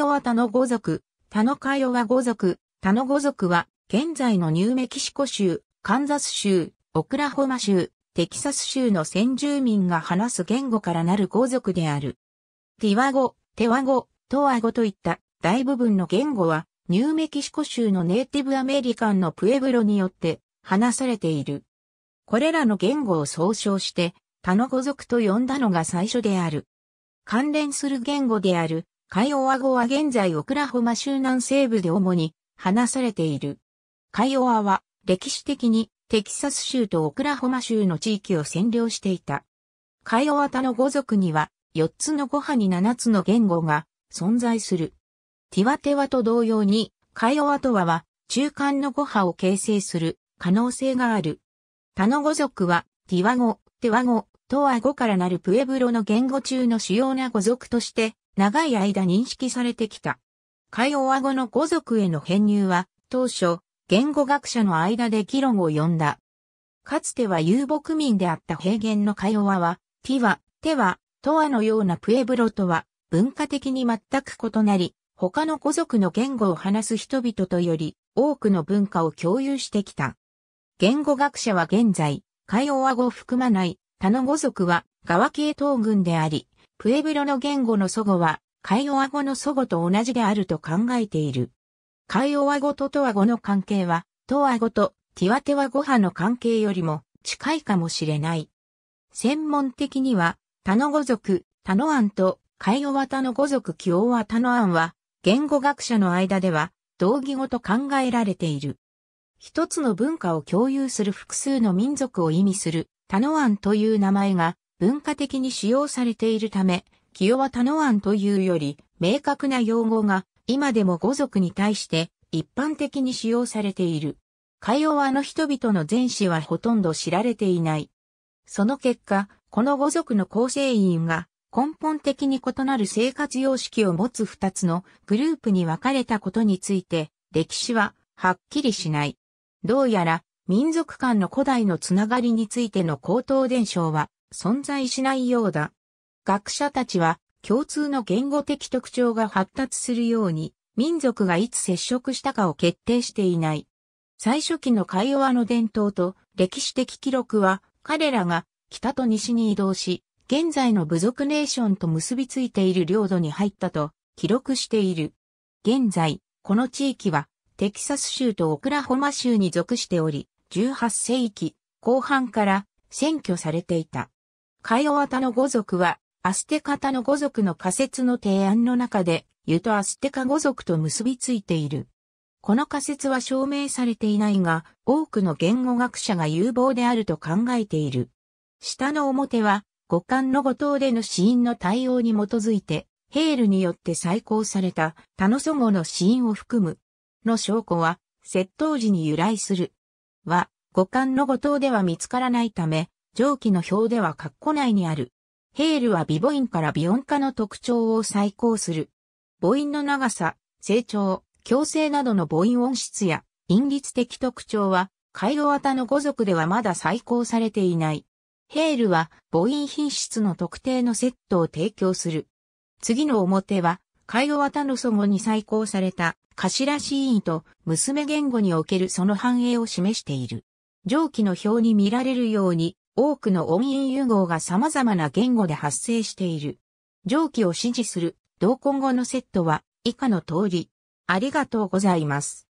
ヨワタノ語族、タノカヨワ語族、タノ語族は、現在のニューメキシコ州、カンザス州、オクラホマ州、テキサス州の先住民が話す言語からなる語族である。ティワ語、テワ語、トワ語といった大部分の言語は、ニューメキシコ州のネイティブアメリカンのプエブロによって話されている。これらの言語を総称して、タノ語族と呼んだのが最初である。関連する言語であるカイオワ語は現在オクラホマ州南西部で主に話されている。カイオワは歴史的にテキサス州とオクラホマ州の地域を占領していた。カイオワタの語族には4つの語派に7つの言語が存在する。ティワテワと同様にカイオワとワは中間の語派を形成する可能性がある。他の語族はティワ語、テワ語、トワ語からなるプエブロの言語中の主要な語族として長い間認識されてきた。カイオワ語の語族への編入は、当初、言語学者の間で議論を呼んだ。かつては遊牧民であった平原のカイオワは、ティワ、テワ、トワのようなプエブロとは、文化的に全く異なり、他の語族の言語を話す人々とより、多くの文化を共有してきた。言語学者は現在、カイオワ語を含まない、他の語族は、ガワ系東軍であり、プエブロの言語の祖語は、カイオワ語の祖語と同じであると考えている。カイオワ語とトワ語の関係は、トワ語とティワテワ語派の関係よりも近いかもしれない。専門的には、タノ語族、タノアンと、カイオワタの語族キオワタノアンは、言語学者の間では、同義語と考えられている。一つの文化を共有する複数の民族を意味する、タノアンという名前が、文化的に使用されているため、清和田の案というより明確な用語が今でも語族に対して一般的に使用されている。カイオの人々の前史はほとんど知られていない。その結果、この語族の構成員が根本的に異なる生活様式を持つ二つのグループに分かれたことについて歴史ははっきりしない。どうやら民族間の古代のつながりについての口頭伝承は存在しないようだ。学者たちは共通の言語的特徴が発達するように民族がいつ接触したかを決定していない。最初期のカイオワの伝統と歴史的記録は彼らが北と西に移動し、現在の部族ネーションと結びついている領土に入ったと記録している。現在、この地域はテキサス州とオクラホマ州に属しており、18世紀後半から占拠されていた。カイオワタの語族は、アステカタの語族の仮説の提案の中で、ユとアステカ語族と結びついている。この仮説は証明されていないが、多くの言語学者が有望であると考えている。下の表は、五感の五島での死因の対応に基づいて、ヘールによって再考された、タノソ語の死因を含む、の証拠は、窃盗時に由来する。は、五感の五島では見つからないため、上記の表では括弧内にある。ヘールは微母音から微音化の特徴を再考する。母音の長さ、成長、強制などの母音音質や、音律的特徴は、回路型の語族ではまだ再考されていない。ヘールは母音品質の特定のセットを提供する。次の表は、回路型の祖語に再考された頭シーンと娘言語におけるその反映を示している。上記の表に見られるように、多くの音韻融合が様々な言語で発生している。上記を指示する同根語のセットは以下の通り。ありがとうございます。